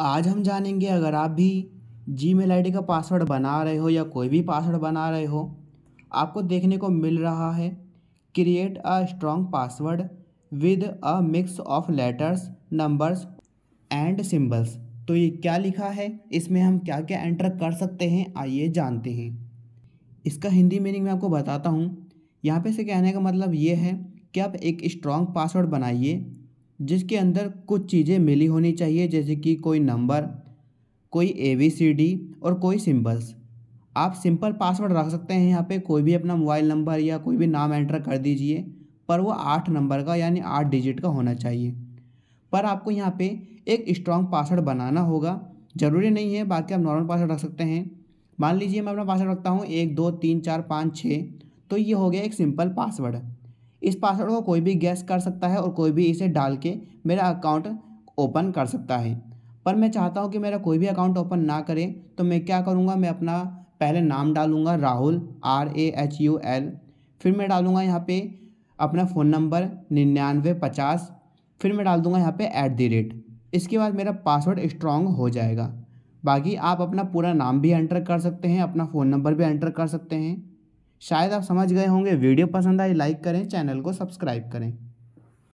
आज हम जानेंगे अगर आप भी जी मेल आई का पासवर्ड बना रहे हो या कोई भी पासवर्ड बना रहे हो आपको देखने को मिल रहा है create a strong password with a mix of letters numbers and symbols तो ये क्या लिखा है इसमें हम क्या क्या एंटर कर सकते हैं आइए जानते हैं इसका हिंदी मीनिंग मैं आपको बताता हूँ यहाँ पे से कहने का मतलब ये है कि आप एक स्ट्रॉन्ग पासवर्ड बनाइए जिसके अंदर कुछ चीज़ें मिली होनी चाहिए जैसे कि कोई नंबर कोई ए बी सी डी और कोई सिंबल्स आप सिंपल पासवर्ड रख सकते हैं यहाँ पे कोई भी अपना मोबाइल नंबर या कोई भी नाम एंटर कर दीजिए पर वो आठ नंबर का यानी आठ डिजिट का होना चाहिए पर आपको यहाँ पे एक स्ट्रॉन्ग पासवर्ड बनाना होगा ज़रूरी नहीं है बाकी आप नॉर्मल पासवर्ड रख सकते हैं मान लीजिए मैं अपना पासवर्ड रखता हूँ एक दो तीन चार पाँच छः तो ये हो गया एक सिंपल पासवर्ड इस पासवर्ड को कोई भी गैस कर सकता है और कोई भी इसे डाल के मेरा अकाउंट ओपन कर सकता है पर मैं चाहता हूँ कि मेरा कोई भी अकाउंट ओपन ना करे तो मैं क्या करूँगा मैं अपना पहले नाम डालूँगा Rahul R A H U L फिर मैं डालूँगा यहाँ पे अपना फ़ोन नंबर निन्यानवे पचास फिर मैं डाल दूँगा यहाँ पे ऐट दी रेट इसके बाद मेरा पासवर्ड स्ट्रॉन्ग हो जाएगा बाकी आप अपना पूरा नाम भी एंटर कर सकते हैं अपना फ़ोन नंबर भी एंटर कर सकते हैं शायद आप समझ गए होंगे वीडियो पसंद आई लाइक करें चैनल को सब्सक्राइब करें